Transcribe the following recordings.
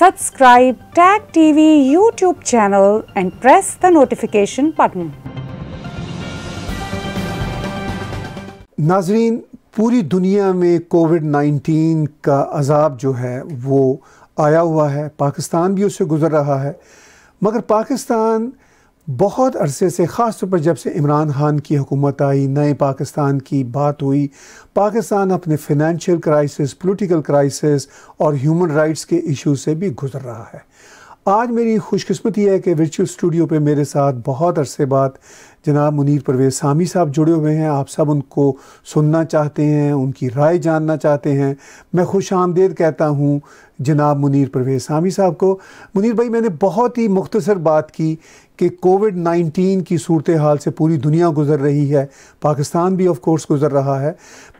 Subscribe Tag TV YouTube channel and press the notification button. नाजरीन पूरी दुनिया में कोविड 19 का अजाब जो है वो आया हुआ है पाकिस्तान भी उससे गुज़र रहा है मगर पाकिस्तान बहुत अरसे से ख़ास तौर पर जब से इमरान खान की हुकूमत आई नए पाकिस्तान की बात हुई पाकिस्तान अपने फिनंशियल क्राइसिस पॉलिटिकल क्राइसिस और ह्यूमन राइट्स के इशू से भी गुजर रहा है आज मेरी खुशकस्मती है कि वर्चुअल स्टूडियो पे मेरे साथ बहुत अरसे बाद जनाब मुनीर परवेज सामी साहब जुड़े हुए हैं आप सब उनको सुनना चाहते हैं उनकी राय जानना चाहते हैं मैं खुश आमदेद कहता हूँ जनाब मुनीर परवेज सामी साहब को मुनीर भाई मैंने बहुत ही मुख्तसर बात की कि कोविड 19 की सूरत हाल से पूरी दुनिया गुजर रही है पाकिस्तान भी ऑफ कोर्स गुजर रहा है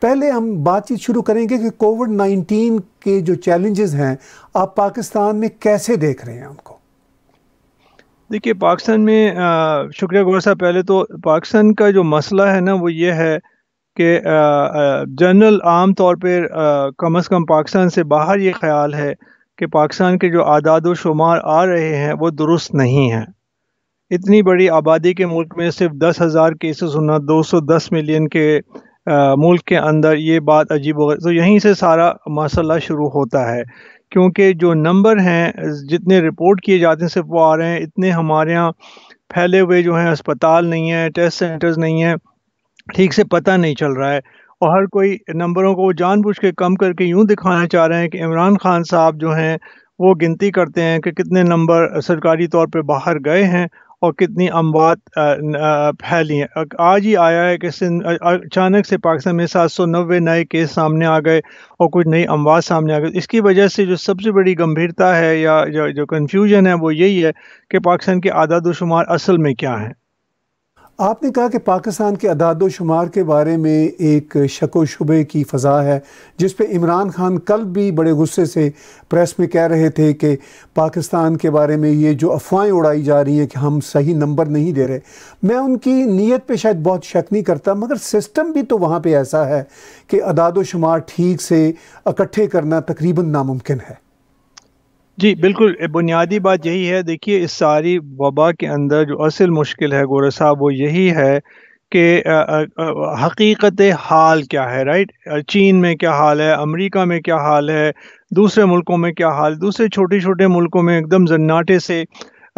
पहले हम बातचीत शुरू करेंगे कि कोविड 19 के जो चैलेंजेस हैं आप पाकिस्तान में कैसे देख रहे हैं उनको देखिए पाकिस्तान में शुक्रिया गौर साहब पहले तो पाकिस्तान का जो मसला है ना वो ये है कि जनरल आम तौर पर कम अज़ कम पाकिस्तान से बाहर ये ख्याल है कि पाकिस्तान के जो आदाद शुमार आ रहे हैं वो दुरुस्त नहीं हैं इतनी बड़ी आबादी के मुल्क में सिर्फ दस हज़ार केसेस होना 210 मिलियन के आ, मुल्क के अंदर ये बात अजीब होगा तो यहीं से सारा मसला शुरू होता है क्योंकि जो नंबर हैं जितने रिपोर्ट किए जाते हैं सिर्फ वो आ रहे हैं इतने हमारे यहाँ फैले हुए जो हैं अस्पताल नहीं हैं टेस्ट सेंटर्स नहीं हैं ठीक से पता नहीं चल रहा है और हर कोई नंबरों को जानबूझ के कम करके यूँ दिखाना चाह रहे हैं कि इमरान खान साहब जो हैं वो गिनती करते हैं कि कितने नंबर सरकारी तौर पे बाहर गए हैं और कितनी अमवात फैली हैं आज ही आया है कि अचानक से पाकिस्तान में सात सौ नब्बे नए केस सामने आ गए और कुछ नई अमवात सामने आ गई इसकी वजह से जो सबसे बड़ी गंभीरता है या जो, जो कन्फ्यूजन है वो यही है कि पाकिस्तान के आदाद शुमार असल में क्या हैं आपने कहा कि पाकिस्तान के अदाद शुमार के बारे में एक शक व शुबे की फ़ज़ा है जिस पर इमरान खान कल भी बड़े गुस्से से प्रेस में कह रहे थे कि पाकिस्तान के बारे में ये जो अफवाहें उड़ाई जा रही हैं कि हम सही नंबर नहीं दे रहे मैं उनकी नीयत पे शायद बहुत शक नहीं करता मगर सिस्टम भी तो वहाँ पर ऐसा है कि अदाद शुमार ठीक से इकट्ठे करना तकरीबन नामुमकिन है जी बिल्कुल बुनियादी बात यही है देखिए इस सारी वबा के अंदर जो असल मुश्किल है गोरा साहब वो यही है कि हकीकत हाल क्या है राइट चीन में क्या हाल है अमेरिका में क्या हाल है दूसरे मुल्कों में क्या हाल दूसरे छोटे छोटे मुल्कों में एकदम जन्नाटे से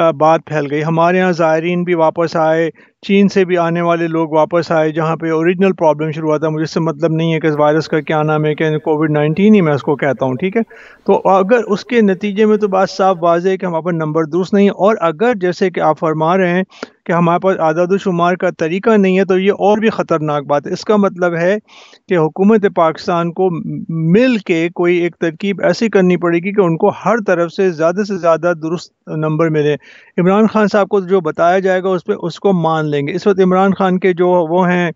बात फैल गई हमारे यहाँ ज़ायरीन भी वापस आए चीन से भी आने वाले लोग वापस आए जहाँ पे ओरिजिनल प्रॉब्लम शुरू हुआ था मुझे इससे मतलब नहीं है कि इस वायरस का क्या नाम है क्या कोविड नाइन्टीन ही मैं उसको कहता हूँ ठीक है तो अगर उसके नतीजे में तो बात साफ वाज है कि हमारे पास नंबर दुरुस्त नहीं है और अगर जैसे कि आप फरमा रहे हैं कि हमारे पास आदादोशुमार का तरीका नहीं है तो ये और भी ख़तरनाक बात है इसका मतलब है कि हुकूमत पाकिस्तान को मिल के कोई एक तरकीब ऐसी करनी पड़ेगी कि उनको हर तरफ से ज़्यादा से ज़्यादा दुरुस्त नंबर मिले इमरान खान साहब को जो बताया जाएगा उस पर उसको मान लेंगे इस वक्त इमरान खान के जो वो हैं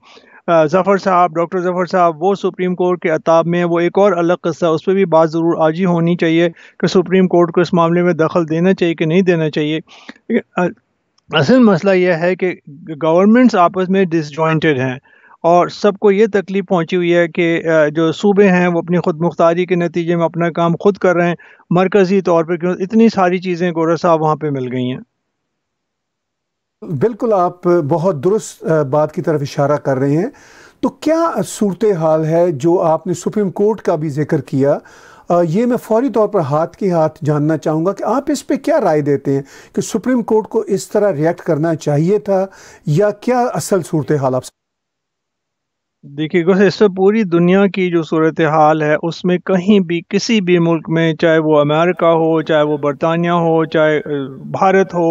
जफ़र साहब डॉक्टर जफ़र साहब वो सुप्रीम कोर्ट के अताब में वो एक और अलग कस्सा उस पर भी बात ज़रूर आज ही होनी चाहिए कि सुप्रीम कोर्ट को इस मामले में दखल देना चाहिए कि नहीं देना चाहिए असल मसला यह है कि गवर्नमेंट्स आपस में डिसजॉइंटेड हैं और सबको ये तकलीफ पहुंची हुई है कि जो सूबे हैं वो अपनी खुद मुख्तारी के नतीजे में अपना काम खुद कर रहे हैं मरकज़ी तौर पर क्यों इतनी सारी चीज़ें गोरा साहब वहाँ पर मिल गई हैं बिल्कुल आप बहुत दुरुस्त बात की तरफ इशारा कर रहे हैं तो क्या सूरत हाल है जो आपने सुप्रीम कोर्ट का भी जिक्र किया ये मैं फौरी तौर पर हाथ के हाथ जानना चाहूँगा कि आप इस पे क्या राय देते हैं कि सुप्रीम कोर्ट को इस तरह रिएक्ट करना चाहिए था या क्या असल सूरत हाल आप देखिए गुस्से इस पर पूरी दुनिया की जो सूरत हाल है उसमें कहीं भी किसी भी मुल्क में चाहे वो अमेरिका हो चाहे वो बरतानिया हो चाहे भारत हो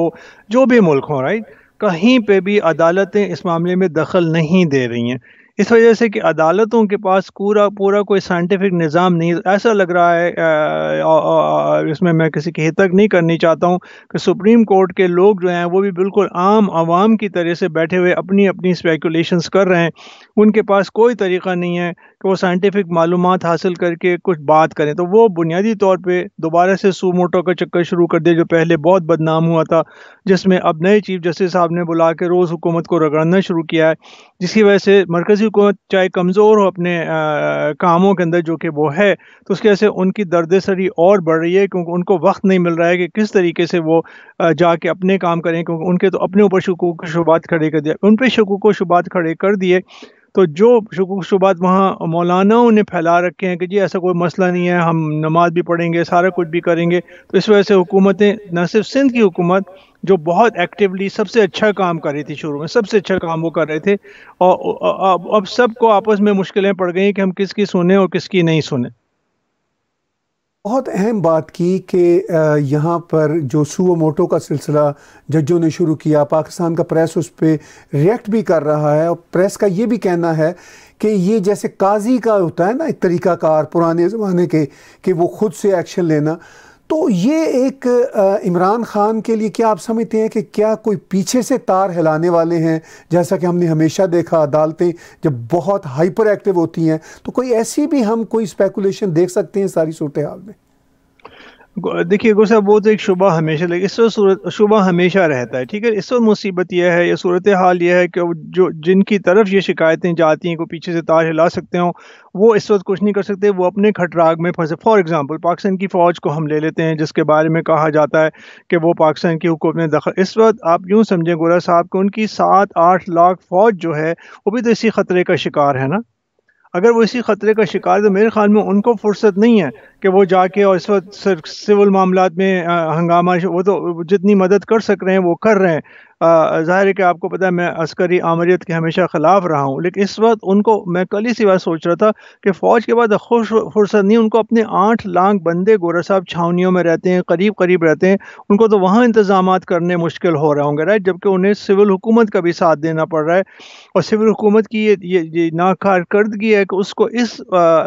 जो भी मुल्क हो राइट कहीं पे भी अदालतें इस मामले में दखल नहीं दे रही हैं इस वजह से कि अदालतों के पास पूरा पूरा कोई साइंटिफिक निज़ाम नहीं ऐसा लग रहा है इसमें मैं किसी की हितक नहीं करनी चाहता हूँ कि सुप्रीम कोर्ट के लोग जो हैं वो भी बिल्कुल आम आवाम की तरह से बैठे हुए अपनी अपनी स्पेकुलेशंस कर रहे हैं उनके पास कोई तरीका नहीं है कि वो साइंटिफिक मालूम हासिल करके कुछ बात करें तो वो बुनियादी तौर पर दोबारा से मोटो का चक्कर शुरू कर दिया जो पहले बहुत बदनाम हुआ था जिसमें अब नए चीफ जस्टिस साहब ने बुला के रोज़ हुकूमत को रगड़ना शुरू किया है जिसकी वजह से मरकज़ी को चाहे कमज़ोर हो अपने आ, कामों के अंदर जो कि वो है तो उसकी वजह से उनकी दर्द सरी और बढ़ रही है क्योंकि उनको वक्त नहीं मिल रहा है कि किस तरीके से वो जाके अपने काम करें क्योंकि उनके तो अपने ऊपर शकूक शुबात खड़े कर दिया उन पर शकूक शुबात खड़े कर दिए तो जो शकूक शुबात वहाँ मौलानाओं ने फैला रखे हैं कि जी ऐसा कोई मसला नहीं है हम नमाज भी पढ़ेंगे सारा कुछ भी करेंगे तो इस वजह से हुकूमतें न सिर्फ सिंध की हुकूमत जो बहुत एक्टिवली सबसे अच्छा काम कर रही थी शुरू में सबसे अच्छा काम वो कर रहे थे और अब सबको आपस में मुश्किलें पड़ गई कि हम किसकी सुने और किसकी नहीं सुने बहुत अहम बात की कि यहाँ पर जो सुओ मोटो का सिलसिला जजों ने शुरू किया पाकिस्तान का प्रेस उस पर रिएक्ट भी कर रहा है और प्रेस का ये भी कहना है कि ये जैसे काजी का होता है ना एक तरीक़ाकार पुराने ज़माने के कि वो खुद से एक्शन लेना तो ये एक इमरान खान के लिए क्या आप समझते हैं कि क्या कोई पीछे से तार हिलाने वाले हैं जैसा कि हमने हमेशा देखा अदालतें जब बहुत हाइपर एक्टिव होती हैं तो कोई ऐसी भी हम कोई स्पेकुलेशन देख सकते हैं सारी सूरत हाल में देखिए गुरु साहब वो तो एक शुबा हमेशा लगे इस वक्त शुबा हमेशा रहता है ठीक है इस वक्त मुसीबत यह है या सूरत हाल यह है कि जो जिनकी तरफ ये शिकायतें जाती हैं को पीछे से तार हिला सकते हो वो इस वक्त कुछ नहीं कर सकते वो अपने खटराग में फंसे फॉर एग्ज़ाम्पल पाकिस्तान की फ़ौज को हम ले लेते हैं जिसके बारे में कहा जाता है कि वो पाकिस्तान की हुकूमत ने दखल इस वक्त आप यूँ समझें गोरा साहब कि उनकी सात आठ लाख फ़ौज जो है वो भी तो इसी ख़तरे का शिकार है ना अगर वो इसी खतरे का शिकार है तो मेरे ख्याल में उनको फुर्सत नहीं है कि वो जाके और इस वक्त सिविल मामला में हंगामा वो तो जितनी मदद कर सक रहे हैं वो कर रहे हैं ज़ाहिर है कि आपको पता है मैं अस्करी आमरीत के हमेशा ख़िलाफ़ रहा हूँ लेकिन इस वक्त उनको मैं कल ही सी बात सोच रहा था कि फ़ौज के बाद खुश फुर्सत नहीं उनको अपने आठ लाख बंदे गोरा साहब छावनियों में रहते हैं करीब करीब रहते हैं उनको तो वहाँ इंतजाम करने मुश्किल हो रहे होंगे राइट जबकि उन्हें सिविल हुकूमत का भी साथ देना पड़ रहा है और सिविल हुकूमत की ये ये, ये नाकारकर्दगी है कि उसको इस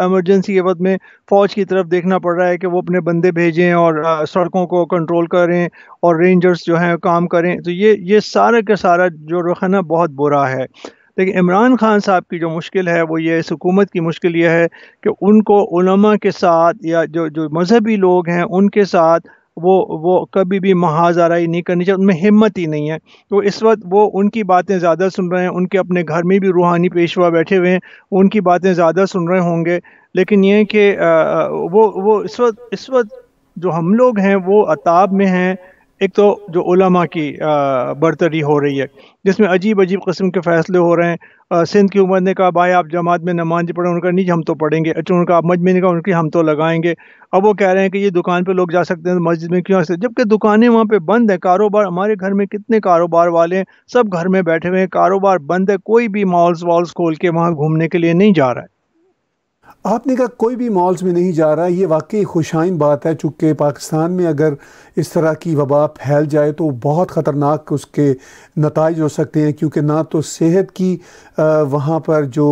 एमरजेंसी के वक्त में फ़ौज की तरफ देखना पड़ रहा है कि वो अपने बंदे भेजें और सड़कों को कंट्रोल करें और रेंजर्स जो हैं काम करें तो ये ये सारा का सारा जो रुख है ना बहुत बुरा है लेकिन इमरान खान साहब की जो मुश्किल है वो ये इस हुकूमत की मुश्किल ये है कि उनको उलमा के साथ या जो जो मजहबी लोग हैं उनके साथ वो वो कभी भी महाजाराई नहीं करनी चाहिए उनमें हिम्मत ही नहीं है तो इस वक्त वो उनकी बातें ज़्यादा सुन रहे हैं उनके अपने घर में भी रूहानी पेशवा बैठे हुए हैं उनकी बातें ज़्यादा सुन रहे होंगे लेकिन ये कि वो वो इस वक्त इस वक्त जो हम लोग हैं वो अताब में हैं एक तो जो उलमा की बर्तरी हो रही है जिसमें अजीब अजीब कस्म के फैसले हो रहे हैं सिंध की उम्र ने कहा भाई आप जमात में नमाज पढ़े उनका नहीं हम तो पढ़ेंगे अच्छा उनका आप मजमे ने कहा उनकी हम तो लगाएंगे अब वो कह रहे हैं कि ये दुकान पे लोग जा सकते हैं तो मस्जिद में क्यों आ सकते जबकि दुकानें वहाँ पे बंद हैं कारोबार हमारे घर में कितने कारोबार वाले हैं सब घर में बैठे हुए हैं कारोबार बंद है कोई भी मॉल्स वॉल्स खोल के वहाँ घूमने के लिए नहीं जा रहा है आपने कहा कोई भी मॉल्स में नहीं जा रहा ये वाकई खुशाइन बात है चूँकि पाकिस्तान में अगर इस तरह की वबा फैल जाए तो बहुत ख़तरनाक उसके नतज हो सकते हैं क्योंकि ना तो सेहत की वहाँ पर जो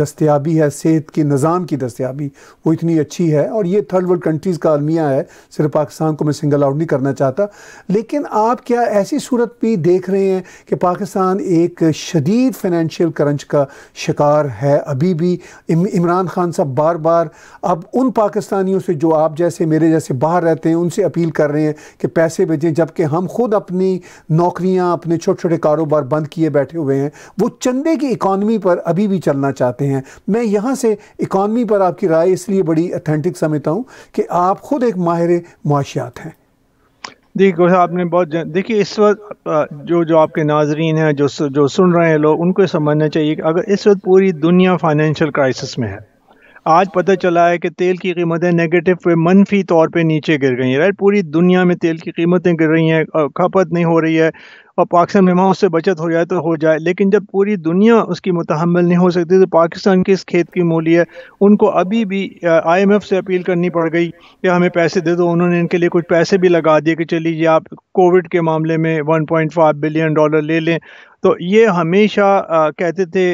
दस्तियाबी है सेहत के निज़ाम की दस्तियाबी वो इतनी अच्छी है और ये थर्ड वर्ल्ड कंट्रीज़ का अलमिया है सिर्फ पाकिस्तान को मैं सिंगल आउट नहीं करना चाहता लेकिन आप क्या ऐसी सूरत भी देख रहे हैं कि पाकिस्तान एक शदीद फिनंशियल करंच का शिकार है अभी भी इमरान खान साहब बार बार अब उन पाकिस्तानियों से जो आप जैसे मेरे जैसे बाहर रहते हैं उनसे अपील कर रहे हैं कि पैसे भेजें जबकि हम खुद अपनी नौकरियां अपने छोटे छोटे कारोबार बंद किए बैठे हुए हैं वो चंदे की इकॉनमी पर अभी भी चलना चाहते हैं मैं यहाँ से इकानमी पर आपकी राय इसलिए बड़ी अथेंटिक समझता हूँ कि आप खुद एक माहिर मुआशियात हैं देखिए आपने बहुत देखिए इस वक्त जो जो आपके नाजरीन हैं जो जो सुन रहे हैं लोग उनको समझना चाहिए कि अगर इस वक्त पूरी दुनिया फाइनेंशियल क्राइसिस में है आज पता चला है कि तेल की कीमतें नेगेटिव पे मनफी तौर पे नीचे गिर गई हैं राइट पूरी दुनिया में तेल की कीमतें गिर रही हैं खपत नहीं हो रही है और पाकिस्तान में माँ उससे बचत हो जाए तो हो जाए लेकिन जब पूरी दुनिया उसकी मुतहमल नहीं हो सकती तो पाकिस्तान किस खेत की मोली है उनको अभी भी आईएमएफ से अपील करनी पड़ गई कि हमें पैसे दे दो उन्होंने इनके लिए कुछ पैसे भी लगा दिए कि चलिए आप कोविड के मामले में वन बिलियन डॉलर ले लें तो ये हमेशा आ, कहते थे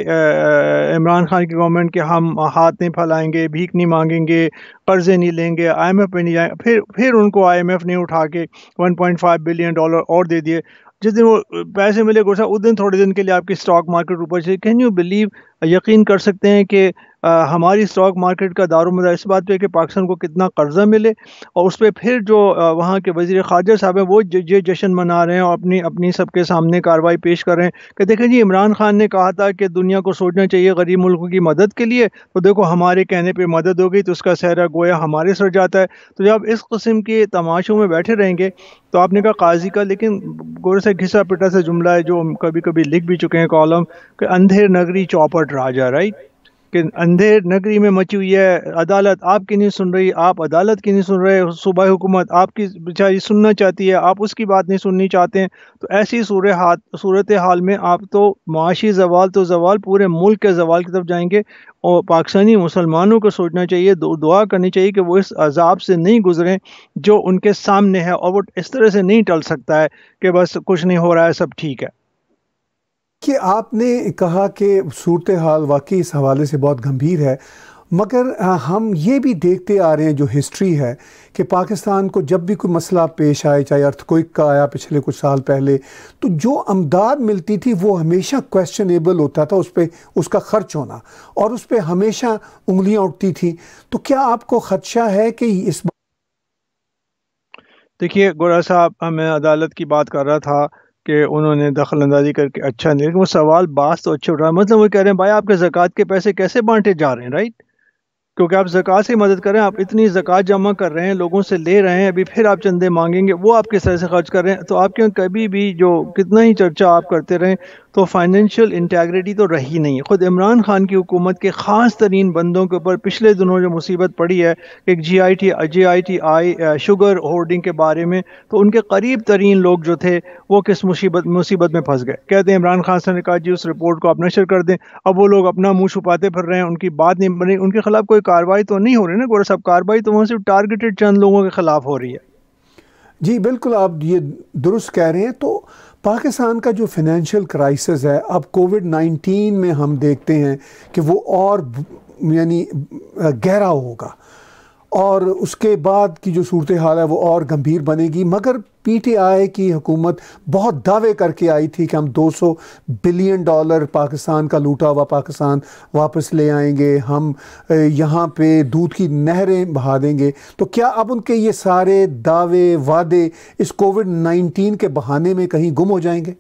इमरान खान की गवर्नमेंट के हम हाथ नहीं फैलाएंगे भीख नहीं मांगेंगे कर्ज़े नहीं लेंगे आईएमएफ में नहीं जाएंगे फिर फिर उनको आईएमएफ ने उठा के 1.5 बिलियन डॉलर और दे दिए जिस दिन वो पैसे मिले साहब उस दिन थोड़े दिन के लिए आपकी स्टॉक मार्केट ऊपर चली कैन यू बिलीव यकीन कर सकते हैं कि आ, हमारी स्टॉक मार्केट का दारोमदार इस बात पे कि पाकिस्तान को कितना कर्जा मिले और उस पर फिर जो वहाँ के वजीर खारजा साहब हैं वो ये जश्न मना रहे हैं और अपनी अपनी सबके सामने कार्रवाई पेश कर रहे हैं कि देखें जी इमरान खान ने कहा था कि दुनिया को सोचना चाहिए गरीब मुल्कों की मदद के लिए तो देखो हमारे कहने पर मदद हो गई तो उसका सहरा गोया हमारे सर जाता है तो जब इस कस्म के तमाशों में बैठे रहेंगे तो आपने कहा काजी का लेकिन गोरे से घिसा पिटा से जुमला है जो कभी कभी लिख भी चुके हैं कॉलम कि अंधेर नगरी चौपट राजा राइट कि अंधेर नगरी में मची हुई है अदालत आपकी नहीं सुन रही आप अदालत की नहीं सुन रहे सूबाई हुकूमत आपकी बेचारी सुनना चाहती है आप उसकी बात नहीं सुननी चाहते हैं तो ऐसी सूरत हाल सूरत हाल में आप तो माशी जवाल तो जवाल पूरे मुल्क के जवाल की तरफ जाएंगे और पाकिस्तानी मुसलमानों को सोचना चाहिए दुआ करनी चाहिए कि वो इस अजाब से नहीं गुजरें जो उनके सामने है और वो इस तरह से नहीं टल सकता है कि बस कुछ नहीं हो रहा है सब ठीक है कि आपने कहा कि सूरत हाल वाकई इस हवाले से बहुत गंभीर है मगर हम ये भी देखते आ रहे हैं जो हिस्ट्री है कि पाकिस्तान को जब भी कोई मसला पेश आए चाहे अर्थकोइक का आया पिछले कुछ साल पहले तो जो अमदाद मिलती थी वो हमेशा क्वेश्चनेबल होता था उस पर उसका खर्च होना और उस पर हमेशा उंगलियां उठती थी तो क्या आपको खदशा है कि इस देखिए गोरा साहब मैं अदालत की बात कर रहा था कि उन्होंने दखल अंदाजी करके अच्छा नहीं लेकिन वो सवाल बास तो अच्छे उठा मतलब वो कह रहे हैं भाई आपके जक़ात के पैसे कैसे बांटे जा रहे हैं राइट क्योंकि आप ज़क़़त से मदद कर रहे हैं आप इतनी जक़ात जमा कर रहे हैं लोगों से ले रहे हैं अभी फिर आप चंदे मांगेंगे वो आप किस तरह से खर्च कर रहे हैं तो आपके यहाँ कभी भी जो कितना ही चर्चा आप करते रहें तो फाइनेंशियल इंटेग्रिटी तो रही नहीं है ख़ुद इमरान खान की हुकूमत के ख़ास तरीन बंदों के ऊपर पिछले दिनों जो मुसीबत पड़ी है एक G I T G I T I sugar hoarding के बारे में तो उनके करीब तरीन लोग जो थे वो किस मुसीबत मुसीबत में फंस गए कहते हैं इमरान खान साहब ने कहा जी उस रिपोर्ट को आप नशर कर दें अब वो लोग अपना मुँह छुपाते फिर रहे हैं उनकी बात नहीं बनी उनके खिलाफ कोई कार्रवाई तो नहीं हो रही ना गोरा साहब कार्रवाई तो वहाँ सिर्फ टारगेटेड चंद लोगों के खिलाफ हो रही है जी बिल्कुल आप ये दुरुस्त कह रहे हैं तो पाकिस्तान का जो फिनेंशियल क्राइसिस है अब कोविड 19 में हम देखते हैं कि वो और यानी गहरा होगा और उसके बाद की जो सूरत हाल है वो और गंभीर बनेगी मगर पी टी आई की हुकूमत बहुत दावे करके आई थी कि हम 200 बिलियन डॉलर पाकिस्तान का लूटा हुआ पाकिस्तान वापस ले आएंगे हम यहाँ पे दूध की नहरें बहा देंगे तो क्या अब उनके ये सारे दावे वादे इस कोविड 19 के बहाने में कहीं गुम हो जाएंगे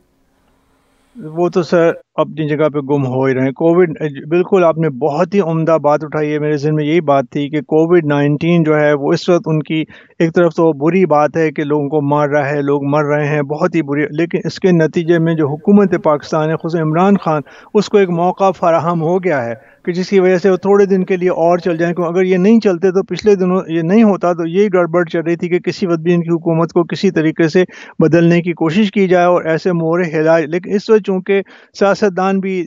वो तो सर अपनी जगह पे गुम हो ही रहे हैं कोविड बिल्कुल आपने बहुत ही उम्दा बात उठाई है मेरे जिन में यही बात थी कि कोविड नाइन्टीन जो है वो इस वक्त उनकी एक तरफ तो बुरी बात है कि लोगों को मार रहा है लोग मर रहे हैं बहुत ही बुरी लेकिन इसके नतीजे में जो हुकूमत पाकिस्तान है खुद इमरान खान उसको एक मौका फराहम हो गया है कि जिसकी वजह से वो थोड़े दिन के लिए और चल जाएँ क्योंकि अगर ये नहीं चलते तो पिछले दिनों ये नहीं होता तो यही गड़बड़ चल रही थी कि किसी वक्त भी इनकी हुकूमत को किसी तरीके से बदलने की कोशिश की जाए और ऐसे मोहरे हिलाए लेकिन इस वक्त चूँकि सियासत सियासतदान भी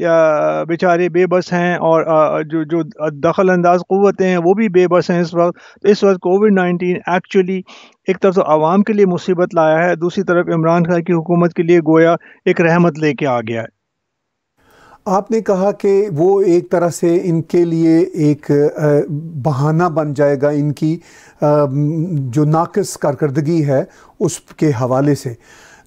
बेचारे बेबस हैं और जो जो दखल अंदाज क़वतें हैं वो भी बेबस हैं इस वक्त तो इस वक्त कोविड नाइन्टीन एक्चुअली एक तरफ तो आवाम के लिए मुसीबत लाया है दूसरी तरफ इमरान खान की हुकूमत के लिए गोया एक रहमत लेके आ गया है आपने कहा कि वो एक तरह से इनके लिए एक बहाना बन जाएगा इनकी जो नाकस कारकरी है उसके हवाले से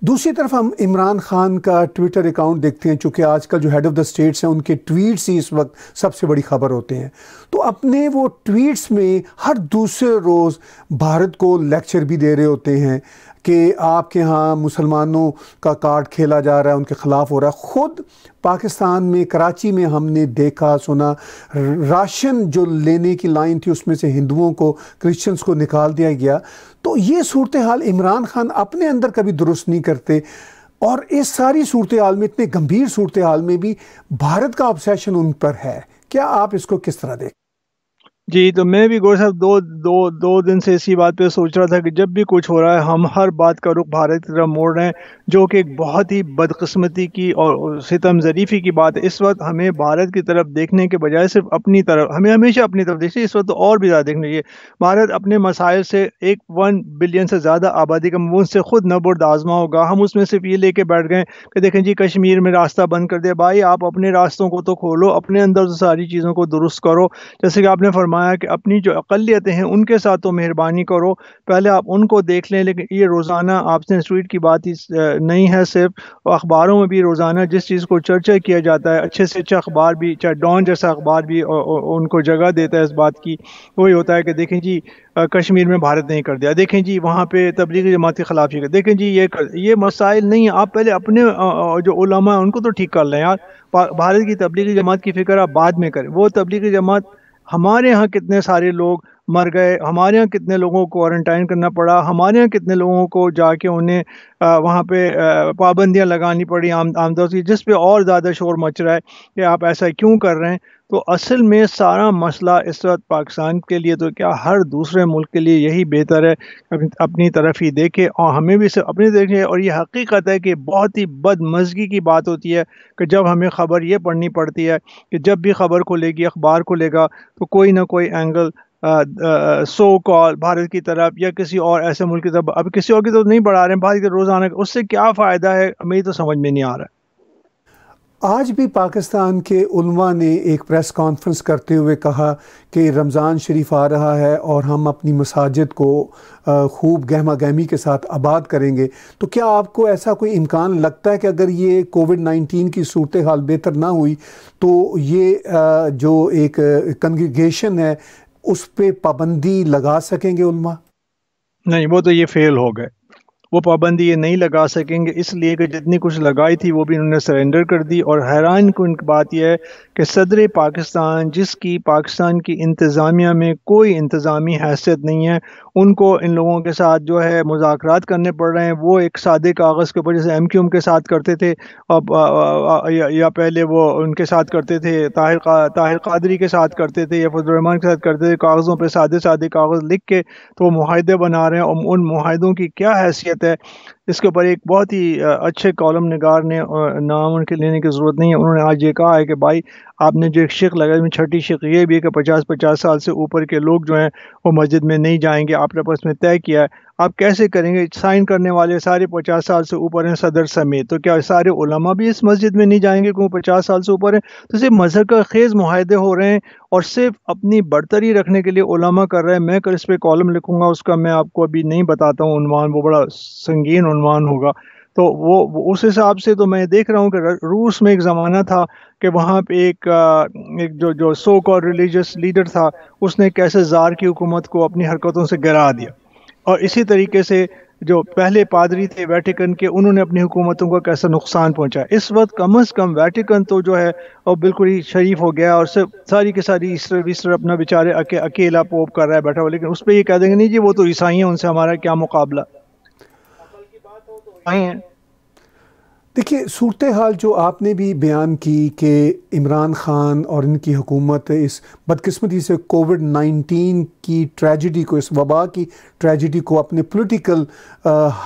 दूसरी तरफ हम इमरान खान का ट्विटर अकाउंट देखते हैं चूंकि आजकल जो हेड ऑफ़ द स्टेट्स हैं उनके ट्वीट्स ही इस वक्त सबसे बड़ी खबर होते हैं तो अपने वो ट्वीट्स में हर दूसरे रोज़ भारत को लेक्चर भी दे रहे होते हैं कि आपके यहाँ मुसलमानों का कार्ड खेला जा रहा है उनके ख़िलाफ़ हो रहा है ख़ुद पाकिस्तान में कराची में हमने देखा सुना राशन जो लेने की लाइन थी उसमें से हिंदुओं को क्रिश्चियंस को निकाल दिया गया तो ये सूरत हाल इमरान खान अपने अंदर कभी दुरुस्त नहीं करते और इस सारी सूरत हाल में इतने गंभीर सूरत हाल में भी भारत का ऑब्सेशन उन पर है क्या आप इसको किस तरह देख जी तो मैं भी गौर साहब दो दो दो दिन से इसी बात पे सोच रहा था कि जब भी कुछ हो रहा है हम हर बात का रुख भारत की तरफ मोड़ रहे हैं जो कि एक बहुत ही बदकस्मती की और सितम जरीफी की बात है इस वक्त हमें भारत की तरफ देखने के बजाय सिर्फ अपनी तरफ हमें हमेशा अपनी तरफ देखिए इस वक्त तो और भी ज़्यादा देखना चाहिए भारत अपने मसाइल से एक वन बिलियन से ज़्यादा आबादी का ममून से खुद नबर दाजमा होगा हम उसमें सिर्फ ये लेके बैठ गए कि देखें जी कश्मीर में रास्ता बंद कर दिया भाई आप अपने रास्तों को तो खोलो अपने अंदर तो सारी चीज़ों को दुरुस्त करो जैसे कि आपने फरमा फरमाया कि अपनी जो अक़लियतें हैं उनके साथ तो मेहरबानी करो पहले आप उनको देख लें लेकिन ये रोज़ाना आपसे स्ट्रीट की बात ही नहीं है सिर्फ अखबारों में भी रोज़ाना जिस चीज़ को चर्चा किया जाता है अच्छे से अच्छा अखबार भी चाहे डॉन जैसा अखबार भी उनको जगह देता है इस बात की वही होता है कि देखें जी कश्मीर में भारत नहीं कर दिया देखें जी वहाँ पे तबलीगी जमात के ख़िलाफ़ ये देखें जी ये कर ये मसाइल नहीं है आप पहले अपने जो उलमा है उनको तो ठीक कर लें यार भारत की तबलीगी जमात की फ़िक्र आप बाद में करें वो तबलीगी जमात हमारे यहाँ कितने सारे लोग मर गए हमारे यहाँ कितने लोगों को क्वारंटाइन करना पड़ा हमारे यहाँ कितने लोगों को जाके उन्हें वहाँ पे पाबंदियाँ लगानी पड़ी आम आमदोजी जिस पे और ज़्यादा शोर मच रहा है कि आप ऐसा क्यों कर रहे हैं तो असल में सारा मसला इस वक्त पाकिस्तान के लिए तो क्या हर दूसरे मुल्क के लिए यही बेहतर है अपनी, तरफ ही देखे और हमें भी इसे अपनी देखें और ये हकीकत है कि बहुत ही बदमजगी की बात होती है कि जब हमें ख़बर ये पढ़नी पड़ती है कि जब भी ख़बर को लेगी अखबार को लेगा तो कोई ना कोई एंगल सो कॉल भारत की तरफ या किसी और ऐसे मुल्क की तरफ अब किसी और की तरफ नहीं बढ़ा रहे हैं भारत के रोज़ाना उससे क्या फ़ायदा है हमें तो समझ में नहीं आ रहा है आज भी पाकिस्तान के उलमा ने एक प्रेस कॉन्फ्रेंस करते हुए कहा कि रमज़ान शरीफ आ रहा है और हम अपनी मसाजिद को खूब गहमा गहमी के साथ आबाद करेंगे तो क्या आपको ऐसा कोई इम्कान लगता है कि अगर ये कोविड नाइन्टीन की सूरत हाल बेहतर ना हुई तो ये जो एक कन्ग्रीगेशन है उस पर पाबंदी लगा सकेंगे नहीं वो तो ये फेल हो गए वो पाबंदी ये नहीं लगा सकेंगे इसलिए कि जितनी कुछ लगाई थी वो भी उन्होंने सरेंडर कर दी और हैरान को इनकी बात यह है कि सदर पाकिस्तान जिसकी पाकिस्तान की इंतज़ामिया में कोई इंतज़ामी हैसियत नहीं है उनको इन लोगों के साथ जो है मुजाकर करने पड़ रहे हैं वो एक सादे कागज़ के ऊपर जैसे एम क्यूम के साथ करते थे अब या, पहले वो उनके साथ करते थे ताहिर का, ताहिर कादरी के साथ करते थे या फजलरहमान के साथ करते थे कागज़ों पर सादे सादे कागज़ लिख के तो वो माहे बना रहे हैं और उन की क्या हैसियत て、इसके ऊपर एक बहुत ही अच्छे कॉलम नगार ने नाम उनके लेने की ज़रूरत नहीं है उन्होंने आज ये कहा है कि भाई आपने जो एक शिक लगाई उसमें छठी शिक ये भी है कि पचास पचास साल से ऊपर के लोग जो हैं वो मस्जिद में नहीं जाएंगे आपने आपस में तय किया है आप कैसे करेंगे साइन करने वाले सारे पचास साल से ऊपर हैं सदर समेत तो क्या सारे ओलमा भी इस मस्जिद में नहीं जाएंगे क्योंकि पचास साल से ऊपर हैं तो सिर्फ मजहब का खेज माहदे हो रहे हैं और सिर्फ अपनी बढ़तरी रखने के लिए ओलमा कर रहे हैं मैं कल इस पर कॉलम लिखूंगा उसका मैं आपको अभी नहीं बताता हूँ वो बड़ा संगीन अनुमान होगा तो वो उस हिसाब से तो मैं देख रहा हूँ कि रूस में एक ज़माना था कि वहाँ पे एक एक जो जो सोक और रिलीजियस लीडर था उसने कैसे जार की हुकूमत को अपनी हरकतों से गिरा दिया और इसी तरीके से जो पहले पादरी थे वैटिकन के उन्होंने अपनी हुकूमतों का कैसा नुकसान पहुंचाया इस वक्त कम अज़ कम वैटिकन तो जो है और बिल्कुल ही शरीफ हो गया और सिर्फ सारी के सारी इस वीस्टर अपना बेचारे अके, अकेला पोप कर रहा है बैठा हुआ लेकिन उस पर ये कह देंगे नहीं जी वो तो ईसाई हैं उनसे हमारा क्या मुकाबला Plant देखिए सूरत हाल जो आपने भी बयान की कि इमरान ख़ान और इनकी हुकूमत इस बदकस्मती से कोविड नाइन्टीन की ट्रेजिडी को इस वबा की ट्रेजिडी को अपने पॉलिटिकल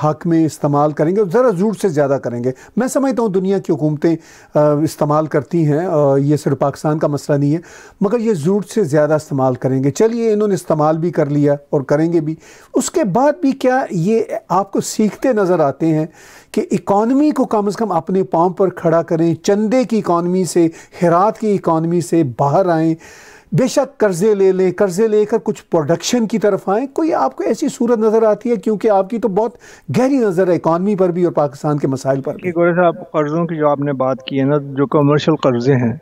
हक में इस्तेमाल करेंगे और ज़रा ज़ोर से ज़्यादा करेंगे मैं समझता हूँ दुनिया की हुकूमतें इस्तेमाल करती हैं ये सिर्फ पाकिस्तान का मसला नहीं है मगर ये ज़ोर से ज़्यादा इस्तेमाल करेंगे चलिए इन्होंने इस्तेमाल भी कर लिया और करेंगे भी उसके बाद भी क्या ये आपको सीखते नज़र आते हैं कि इकॉनमी को कम से कम अपने पाँव पर खड़ा करें चंदे की इकॉनमी से हिरात की इकॉनमी से बाहर आएं बेशक कर्ज़े ले लें कर्ज़े लेकर कुछ प्रोडक्शन की तरफ आएँ कोई आपको ऐसी सूरत नज़र आती है क्योंकि आपकी तो बहुत गहरी नज़र है इकानमी पर भी और पाकिस्तान के मसाइल पर भी गोरे साहब कर्ज़ों की जो आपने बात की है ना जो कमर्शल कर्ज़े हैं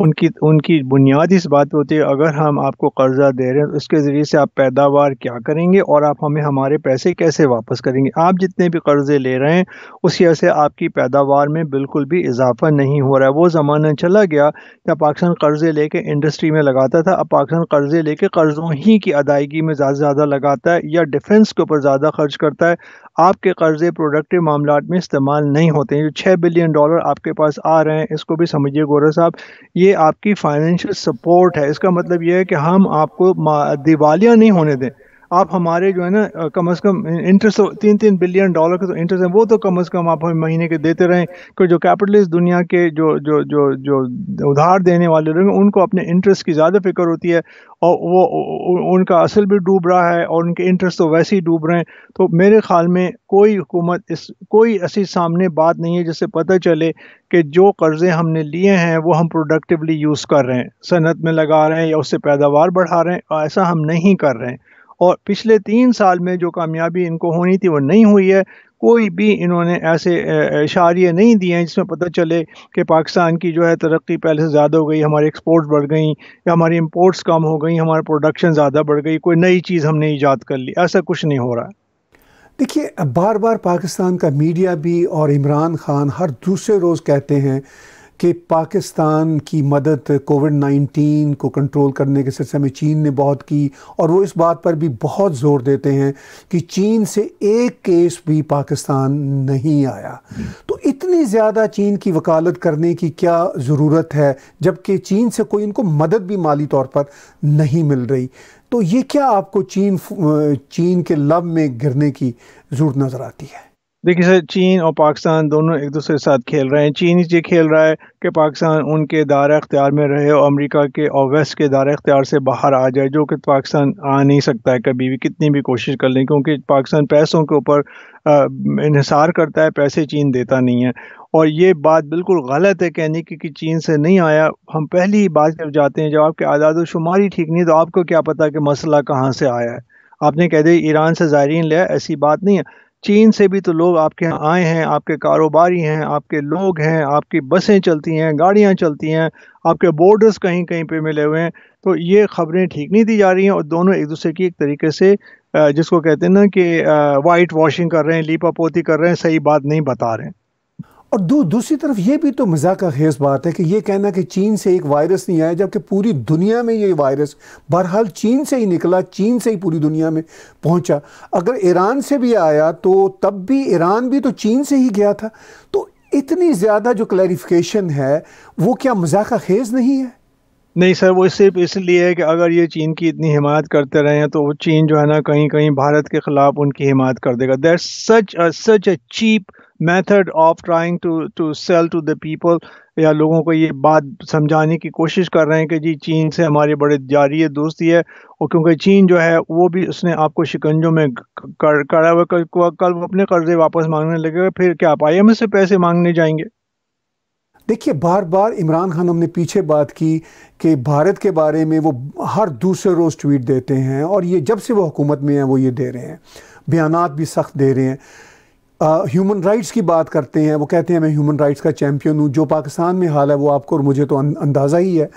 उनकी उनकी बुनियाद इस बात पर होती है अगर हम आपको कर्ज़ा दे रहे हैं तो उसके ज़रिए से आप पैदावार क्या करेंगे और आप हमें हमारे पैसे कैसे वापस करेंगे आप जितने भी कर्ज़े ले रहे हैं उसी वजह से आपकी पैदावार में बिल्कुल भी इजाफा नहीं हो रहा है वो ज़माना चला गया जब पाकिस्तान कर्ज़े ले कर इंडस्ट्री में लगाता था अब पाकिस्तान कर्ज़े ले कर्ज़ों ही की अदायगी में ज़्यादा से ज़्यादा लगाता है या डिफेंस के ऊपर ज़्यादा खर्च करता है आपके कर्जे प्रोडक्टिव मामला में इस्तेमाल नहीं होते हैं जो छः बिलियन डॉलर आपके पास आ रहे हैं इसको भी समझिए गौरव साहब ये आपकी फाइनेंशियल सपोर्ट है इसका मतलब ये है कि हम आपको दिवालिया नहीं होने दें आप हमारे जो है ना कम से कम इंटरेस्ट तीन तीन बिलियन डॉलर का तो इंटरेस्ट तो है वो तो कम से कम आप हमें महीने के देते रहें क्योंकि जो कैपिटलिस्ट दुनिया के जो जो जो जो उधार देने वाले लोग हैं उनको अपने इंटरेस्ट की ज़्यादा फिक्र होती है और वो उनका असल भी डूब रहा है और उनके इंटरेस्ट तो वैसे ही डूब रहे हैं तो मेरे ख्याल में कोई हुकूमत इस कोई ऐसी सामने बात नहीं है जिससे पता चले कि जो कर्ज़े हमने लिए हैं वो हम प्रोडक्टिवली यूज़ कर रहे हैं सनत में लगा रहे हैं या उससे पैदावार बढ़ा रहे हैं ऐसा हम नहीं कर रहे हैं और पिछले तीन साल में जो कामयाबी इनको होनी थी वो नहीं हुई है कोई भी इन्होंने ऐसे इशारे नहीं दिए हैं जिसमें पता चले कि पाकिस्तान की जो है तरक्की पहले से ज़्यादा हो गई हमारी एक्सपोर्ट्स बढ़ गई या हमारी इम्पोर्ट्स कम हो गई हमारा प्रोडक्शन ज़्यादा बढ़ गई कोई नई चीज़ हमने ईजाद कर ली ऐसा कुछ नहीं हो रहा देखिए बार बार पाकिस्तान का मीडिया भी और इमरान खान हर दूसरे रोज़ कहते हैं कि पाकिस्तान की मदद कोविड 19 को कंट्रोल करने के सिलसिले में चीन ने बहुत की और वो इस बात पर भी बहुत ज़ोर देते हैं कि चीन से एक केस भी पाकिस्तान नहीं आया तो इतनी ज़्यादा चीन की वकालत करने की क्या ज़रूरत है जबकि चीन से कोई इनको मदद भी माली तौर पर नहीं मिल रही तो ये क्या आपको चीन चीन के लव में गिरने की ज़रूरत नज़र आती है देखिए सर चीन और पाकिस्तान दोनों एक दूसरे के साथ खेल रहे हैं चीन ये खेल रहा है कि पाकिस्तान उनके दायरा अख्तियार में रहे और अमेरिका के और वेस्ट के दायरा अख्तियार से बाहर आ जाए जो कि पाकिस्तान आ नहीं सकता है कभी भी कितनी भी कोशिश कर लें क्योंकि पाकिस्तान पैसों के ऊपर इहसार करता है पैसे चीन देता नहीं है और ये बात बिल्कुल गलत है कहने की कि चीन से नहीं आया हम पहली ही बात जब जाते हैं जब आपके आदाद शुमारी ठीक नहीं तो आपको क्या पता कि मसला कहाँ से आया है आपने कह दिया ईरान से ज़ायरीन लिया ऐसी बात नहीं है चीन से भी तो लोग आपके यहाँ आए हैं आपके कारोबारी हैं आपके लोग हैं आपकी बसें चलती हैं गाड़ियाँ चलती हैं आपके बॉर्डर्स कहीं कहीं पे मिले हुए हैं तो ये खबरें ठीक नहीं दी जा रही हैं और दोनों एक दूसरे की एक तरीके से जिसको कहते हैं ना कि वाइट वॉशिंग कर रहे हैं लीपापोती कर रहे हैं सही बात नहीं बता रहे हैं और दू, दूसरी तरफ ये भी तो मजाक का बात है कि ये कहना कि चीन से एक वायरस नहीं आया जबकि पूरी दुनिया में ये वायरस बहरहाल चीन से ही निकला चीन से ही पूरी दुनिया में पहुंचा अगर ईरान से भी आया तो तब भी ईरान भी तो चीन से ही गया था तो इतनी ज़्यादा जो क्लैरिफिकेशन है वो क्या मजाक खेज नहीं है नहीं सर वो सिर्फ इसलिए है कि अगर ये चीन की इतनी हिमायत करते रहे हैं तो वो चीन जो है ना कहीं कहीं भारत के खिलाफ उनकी हिमायत कर देगा there such such a cheap method of trying to to sell to the people या लोगों को ये बात समझाने की कोशिश कर रहे हैं कि जी चीन से हमारी बड़े जारी है दोस्ती है और क्योंकि चीन जो है वो भी उसने आपको शिकंजों में करा हुआ कल, कल वो अपने कर्जे वापस मांगने लगेगा फिर क्या आप आई से पैसे मांगने जाएंगे देखिए बार बार इमरान खान हमने पीछे बात की कि भारत के बारे में वो हर दूसरे रोज़ ट्वीट देते हैं और ये जब से वो हुकूमत में हैं वो ये दे रहे हैं बयान भी सख्त दे रहे हैं ह्यूमन राइट्स की बात करते हैं वो कहते हैं मैं ह्यूमन राइट्स का चैम्पियन हूँ जो पाकिस्तान में हाल है वो आपको और मुझे तो अं-, अंदाज़ा ही है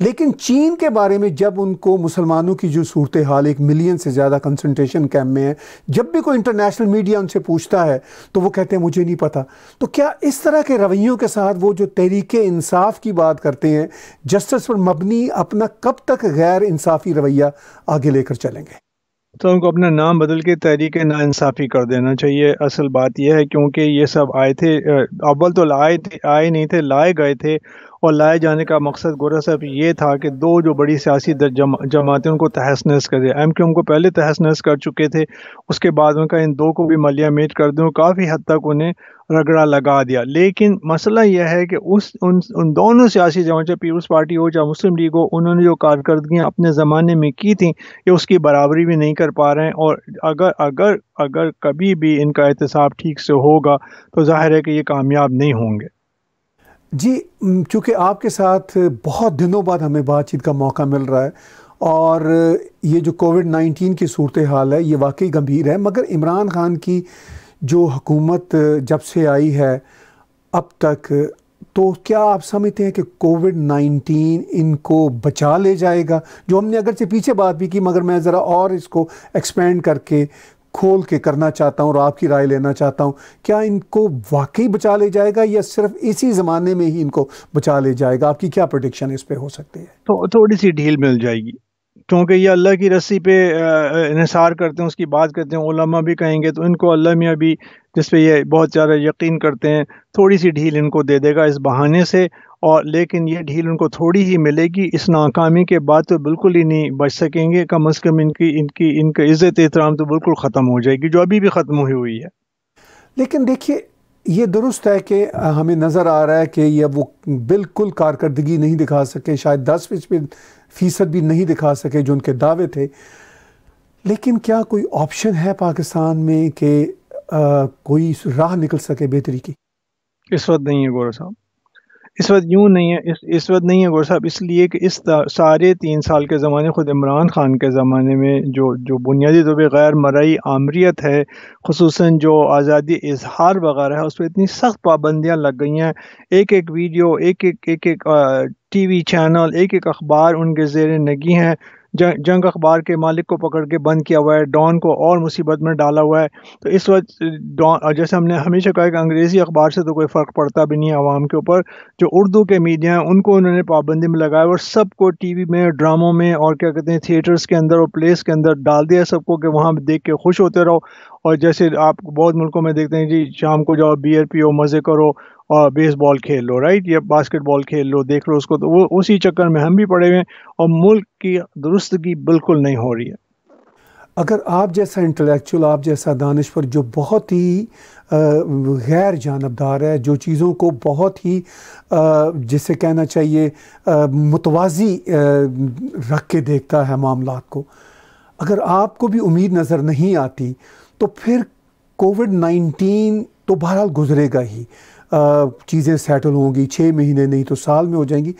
लेकिन चीन के बारे में जब उनको मुसलमानों की जो सूरत हाल एक मिलियन से ज़्यादा कंसनट्रेशन कैम्प में है जब भी कोई इंटरनेशनल मीडिया उनसे पूछता है तो वो कहते हैं मुझे नहीं पता तो क्या इस तरह के रवैयों के साथ वो जो तहरीक इंसाफ की बात करते हैं जस्टिस पर मबनी अपना कब तक गैर इंसाफी रवैया आगे लेकर चलेंगे तो उनको अपना नाम बदल के तहरीक नाानसाफ़ी कर देना चाहिए असल बात यह है क्योंकि ये सब आए थे अव्वल तो लाए थे आए नहीं थे लाए गए थे और लाए जाने का मकसद गोरा साहब ये था कि दो जो बड़ी सियासी जमातें उनको तहस नहस दें एम क्यू उनको को पहले तहस नहस कर चुके थे उसके बाद उनका इन दो को भी मलिया मेट कर दूँ काफ़ी हद तक उन्हें रगड़ा लगा दिया लेकिन मसला यह है कि उस उन उन दोनों सियासी जमात चाहे पीपल्स पार्टी हो चाहे मुस्लिम लीग हो उन्होंने जो कारकर्दगियाँ अपने ज़माने में की थी ये उसकी बराबरी भी नहीं कर पा रहे हैं और अगर अगर अगर कभी भी इनका एहतसाब ठीक से होगा तो जाहिर है कि ये कामयाब नहीं होंगे जी चूँकि आपके साथ बहुत दिनों बाद हमें बातचीत का मौका मिल रहा है और ये जो कोविड नाइन्टीन की सूरत हाल है ये वाकई गंभीर है मगर इमरान ख़ान की जो हुकूमत जब से आई है अब तक तो क्या आप समझते हैं कि कोविड नाइन्टीन इनको बचा ले जाएगा जो हमने अगर से पीछे बात भी की मगर मैं ज़रा और इसको एक्सपेंड करके खोल के करना चाहता हूँ और आपकी राय लेना चाहता हूँ क्या इनको वाकई बचा ले जाएगा या सिर्फ इसी ज़माने में ही इनको बचा ले जाएगा आपकी क्या प्रोडिक्शन इस पर हो सकती है तो थोड़ी सी ढील मिल जाएगी क्योंकि ये अल्लाह की रस्सी पे इसार करते हैं उसकी बात करते हैं ओलमा भी कहेंगे तो इनको अल्लाह में अभी जिस पे ये बहुत ज़्यादा यकीन करते हैं थोड़ी सी ढील इनको दे देगा इस बहाने से और लेकिन ये ढील उनको थोड़ी ही मिलेगी इस नाकामी के बाद तो बिल्कुल ही नहीं बच सकेंगे कम अज़ कम इनकी इनकी इनका इज़्ज़त एहतराम तो बिल्कुल ख़त्म हो जाएगी जो अभी भी ख़त्म हुई हुई है लेकिन देखिए ये दुरुस्त है कि हमें नज़र आ रहा है कि यह वो बिल्कुल कारकर्दगी नहीं दिखा सके शायद दस फीसद भी नहीं दिखा सके जो उनके दावे थे लेकिन क्या कोई ऑप्शन है पाकिस्तान में कि कोई राह निकल सके बेहतरी की इस वक्त नहीं है गौरव साहब इस वक्त यूँ नहीं है इस इस वक्त नहीं है गौर साहब इसलिए कि इस सारे तीन साल के ज़माने खुद इमरान ख़ान के ज़माने में जो जो बुनियादी तौर पर गैर मरई आमरीत है खसूस जो आज़ादी इजहार वगैरह है उस पर इतनी सख्त पाबंदियाँ लग गई हैं एक एक वीडियो एक एक एक एक टी वी चैनल एक एक अखबार उनके जेर नगी हैं जंग अखबार के मालिक को पकड़ के बंद किया हुआ है डॉन को और मुसीबत में डाला हुआ है तो इस वक्त डॉन जैसे हमने हमेशा कहा कि अंग्रेज़ी अखबार से तो कोई फ़र्क पड़ता भी नहीं है आवाम के ऊपर जो उर्दू के मीडिया हैं उनको उन्होंने पाबंदी में लगाया और सबको टी वी में ड्रामों में और क्या कहते हैं थिएटर्स के अंदर और प्लेस के अंदर डाल दिया सबको कि वहाँ देख के खुश होते रहो और जैसे आप बहुत मुल्कों में देखते हैं जी शाम को जाओ बियर पियो मज़े करो और बेसबॉल खेल लो राइट या बास्केटबॉल खेल लो देख लो उसको तो वो उसी चक्कर में हम भी पड़े हुए हैं और मुल्क की दुरुस्तगी बिल्कुल नहीं हो रही है अगर आप जैसा इंटेलेक्चुअल आप जैसा दानश्वर जो बहुत ही गैर जानबदार है जो चीज़ों को बहुत ही जिसे कहना चाहिए मुतवाजी रख के देखता है मामला को अगर आपको भी उम्मीद नज़र नहीं आती तो फिर कोविड नाइन्टीन तो बहरहाल गुजरेगा ही चीज़ें सेटल होंगी छः महीने नहीं तो साल में हो जाएंगी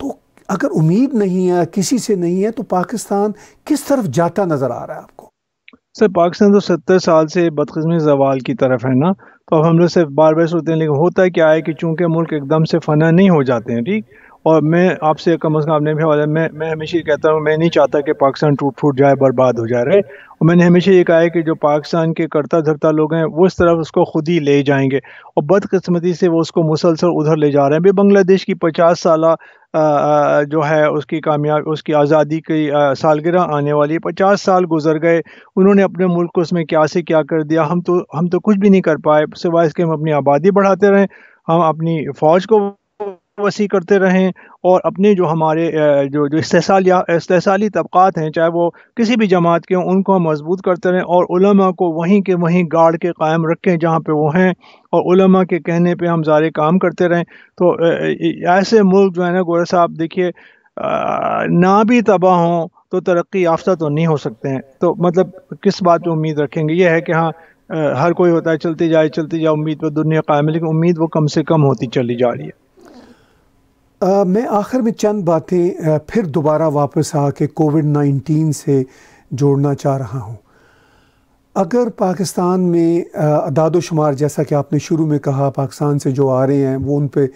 तो अगर उम्मीद नहीं है किसी से नहीं है तो पाकिस्तान किस तरफ जाता नज़र आ रहा है आपको सर पाकिस्तान तो सत्तर साल से बदकस्मी जवाल की तरफ है ना तो अब हम लोग सिर्फ बार बार सोचते हैं लेकिन होता है क्या है कि चूंकि मुल्क एकदम से फना नहीं हो जाते हैं ठीक और मैं आपसे कम अज़ कम आपने भी वाला मैं मैं हमेशा ये कहता हूँ मैं नहीं चाहता कि पाकिस्तान टूट फूट जाए बर्बाद हो जाए रहे और मैंने हमेशा ये कहा है कि जो पाकिस्तान के करता धरता लोग हैं वो इस तरफ उसको खुद ही ले जाएंगे और बदकस्मती से वो उसको मुसलसल उधर ले जा रहे हैं भाई बांग्लादेश की पचास साल जो है उसकी कामयाब उसकी आज़ादी की सालगिरह आने वाली है पचास साल गुजर गए उन्होंने अपने मुल्क को उसमें क्या से क्या कर दिया हम तो हम तो कुछ भी नहीं कर पाए सिवाय इसके हम अपनी आबादी बढ़ाते रहें हम अपनी फ़ौज को वसी करते रहें और अपने जो हमारे जो जो इस्तेसाल इस्तेसाली तबक़ात हैं चाहे वो किसी भी जमात के हों उनको हम मजबूत करते रहें और उलमा को वहीं के वहीं गाड़ के कायम रखें जहाँ पर वो हैं और उलमा के कहने पर हम सारे काम करते रहें तो ऐसे मुल्क जो है ना गोरे साहब देखिए ना भी तबाह हों तो तरक्की याफ्ता तो नहीं हो सकते हैं तो मतलब किस बात पर उम्मीद रखेंगे ये है कि हाँ हर कोई होता है चलती जाए चलती जाए उम्मीद पर दुनिया कायम है लेकिन उम्मीद वो कम से कम होती चली जा रही है आ, मैं आखिर में चंद बातें फिर दोबारा वापस आके कोविड नाइन्टीन से जोड़ना चाह रहा हूँ अगर पाकिस्तान में अदाद शुमार जैसा कि आपने शुरू में कहा पाकिस्तान से जो आ रहे हैं वो उन पर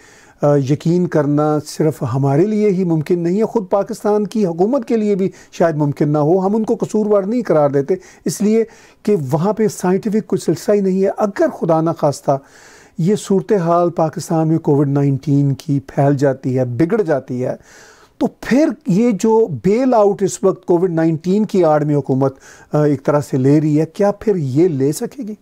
यकीन करना सिर्फ हमारे लिए ही मुमकिन नहीं है ख़ुद पाकिस्तान की हुकूमत के लिए भी शायद मुमकिन ना हो हम उनको कसूरवार नहीं करार देते इसलिए कि वहाँ पे साइंटिफिक कोई सिलसिला ही नहीं है अगर खुदा न खास्ता ये सूरत हाल पाकिस्तान में कोविड नाइन्टीन की फैल जाती है बिगड़ जाती है तो फिर ये जो बेल आउट इस वक्त कोविड नाइन्टीन की आड़ में हुकूमत एक तरह से ले रही है क्या फिर ये ले सकेगी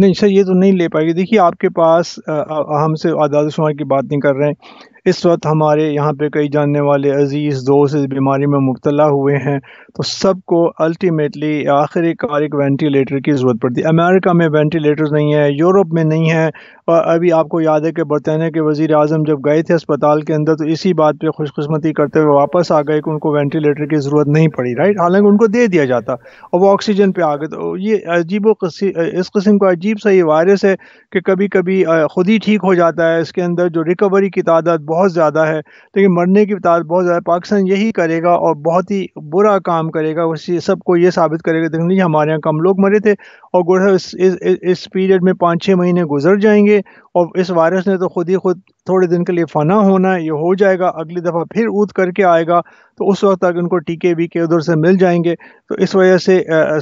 नहीं सर ये तो नहीं ले पाएगी देखिए आपके पास हमसे आदाद शुमार की बात नहीं कर रहे हैं इस वक्त हमारे यहाँ पे कई जानने वाले अज़ीज़ दोस्त इस बीमारी में मुबतला हुए हैं तो सबको अल्टीमेटली आखिरी कार एक वेंटिलेटर की ज़रूरत पड़ती है अमेरिका में वेंटिलेटर्स नहीं है यूरोप में नहीं है और अभी आपको याद है कि बरतानिया के वज़ी अजम जब गए थे अस्पताल के अंदर तो इसी बात पर खुशकस्मती करते हुए वापस आ गए कि उनको वेंटिलेटर की ज़रूरत नहीं पड़ी राइट हालांकि उनको दे दिया जाता और वो ऑक्सीजन पर आ गए तो ये अजीब इस किस्म का अजीब सा ये वायरस है कि कभी कभी ख़ुद ही ठीक हो जाता है इसके अंदर जो रिकवरी की तादाद बहुत ज़्यादा है लेकिन तो मरने की तादाद बहुत ज़्यादा पाकिस्तान यही करेगा और बहुत ही बुरा काम करेगा उसी सबको ये साबित करेगा देखने लीजिए हमारे यहाँ कम लोग मरे थे और गोरखा इस, इस, इस, पीरियड में पाँच छः महीने गुजर जाएंगे और इस वायरस ने तो खुद ही खुद थोड़े दिन के लिए फना होना है ये हो जाएगा अगली दफ़ा फिर ऊद करके आएगा तो उस वक्त तक उनको टीके वीके के उधर से मिल जाएंगे तो इस वजह से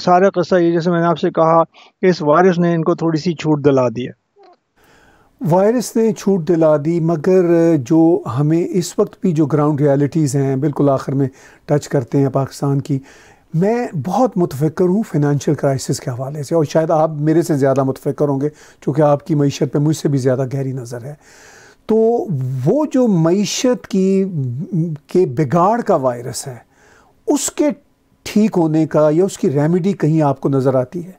सारा कस्सा ये जैसे मैंने आपसे कहा कि इस वायरस ने इनको थोड़ी सी छूट दिला दी है वायरस ने छूट दिला दी मगर जो हमें इस वक्त भी जो ग्राउंड रियलिटीज़ हैं बिल्कुल आखिर में टच करते हैं पाकिस्तान की मैं बहुत मुतफ़र हूँ फिनंशियल क्राइसिस के हवाले से और शायद आप मेरे से ज़्यादा मुतफ़र होंगे चूँकि आपकी मीशत पर मुझसे भी ज़्यादा गहरी नज़र है तो वो जो मीशत की के बिगाड़ का वायरस है उसके ठीक होने का या उसकी रेमेडी कहीं आपको नज़र आती है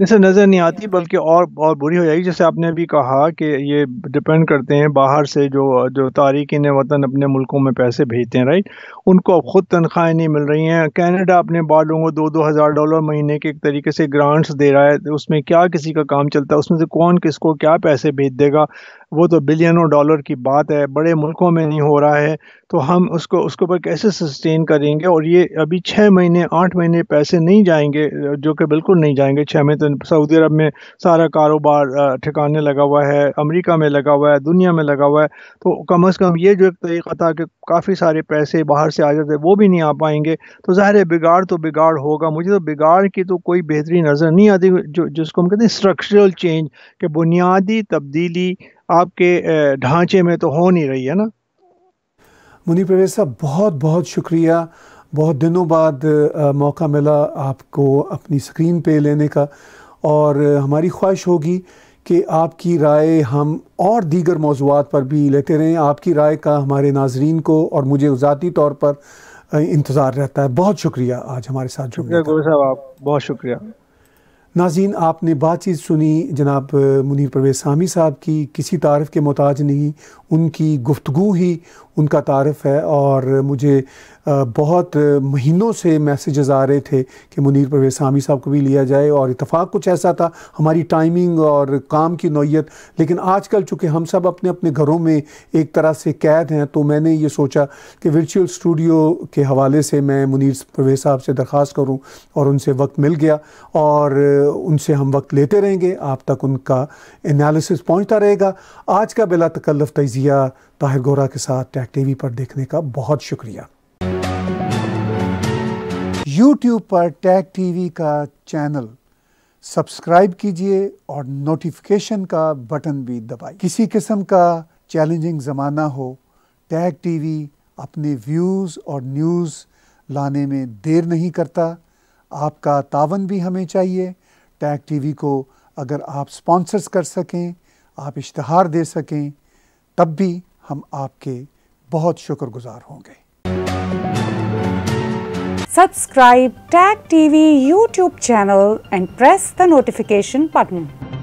इनसे नज़र नहीं आती बल्कि और और बुरी हो जाएगी जैसे आपने अभी कहा कि ये डिपेंड करते हैं बाहर से जो जो तारकिन वतन अपने मुल्कों में पैसे भेजते हैं राइट उनको अब ख़ुद तनख्वाहें नहीं मिल रही हैं कनाडा अपने बालों को दो दो हज़ार डॉलर महीने के एक तरीके से ग्रांट्स दे रहा है उसमें क्या किसी का काम चलता है उसमें से कौन किसको क्या पैसे भेज देगा वो तो बिलियनों डॉलर की बात है बड़े मुल्कों में नहीं हो रहा है तो हम उसको उसके ऊपर कैसे सस्टेन करेंगे और ये अभी छः महीने आठ महीने पैसे नहीं जाएंगे जो कि बिल्कुल नहीं जाएंगे छः महीने तो सऊदी अरब में सारा कारोबार ठिकाने लगा हुआ है अमरीका में लगा हुआ है दुनिया में लगा हुआ है तो कम अज़ कम ये जो एक तरीका था कि काफ़ी सारे पैसे बाहर से आ जाते वो भी नहीं आ पाएंगे तो ज़ाहिर है बिगाड़ तो बिगाड़ होगा मुझे तो बिगाड़ की तो कोई बेहतरी नज़र नहीं आती जो जिसको हम कहते हैं स्ट्रक्चरल चेंज के बुनियादी तब्दीली आपके ढांचे में तो हो नहीं रही है ना मुनी परवेज साहब बहुत बहुत शुक्रिया बहुत दिनों बाद मौका मिला आपको अपनी स्क्रीन पे लेने का और हमारी ख्वाहिश होगी कि आपकी राय हम और दीगर मौजूद पर भी लेते रहें आपकी राय का हमारे नाजरीन को और मुझे ज़ाती तौर पर इंतज़ार रहता है बहुत शुक्रिया आज हमारे साथ जुड़ने गुरु साहब आप बहुत शुक्रिया नाजीन आपने बातचीत सुनी जनाब मुनीर परवेज सामी साहब की किसी तारफ़ के मोहताज नहीं उनकी गुफ्तु ही उनका तारफ़ है और मुझे बहुत महीनों से मैसेजेस आ रहे थे कि मुनीर परवेज सामी साहब को भी लिया जाए और इतफाक़ कुछ ऐसा था हमारी टाइमिंग और काम की नोयत लेकिन आजकल चूँकि हम सब अपने अपने घरों में एक तरह से कैद हैं तो मैंने ये सोचा कि वर्चुअल स्टूडियो के हवाले से मैं मुनीर परवेज साहब से दरख्वास्त करूँ और उनसे वक्त मिल गया और उनसे हम वक्त लेते रहेंगे आप तक उनका एनालिसिस पहुँचता रहेगा आज का बिला तकल्लफ तजिया ताहिर गोरा के साथ टैक टीवी पर देखने का बहुत शुक्रिया यूट्यूब पर टैग टीवी का चैनल सब्सक्राइब कीजिए और नोटिफिकेशन का बटन भी दबाइए किसी किस्म का चैलेंजिंग ज़माना हो टैग टीवी अपने व्यूज़ और न्यूज़ लाने में देर नहीं करता आपका तावन भी हमें चाहिए टैग टीवी को अगर आप स्पॉन्सर्स कर सकें आप इश्तहार दे सकें तब भी हम आपके बहुत शुक्रगुजार होंगे subscribe Tag TV YouTube channel and press the notification button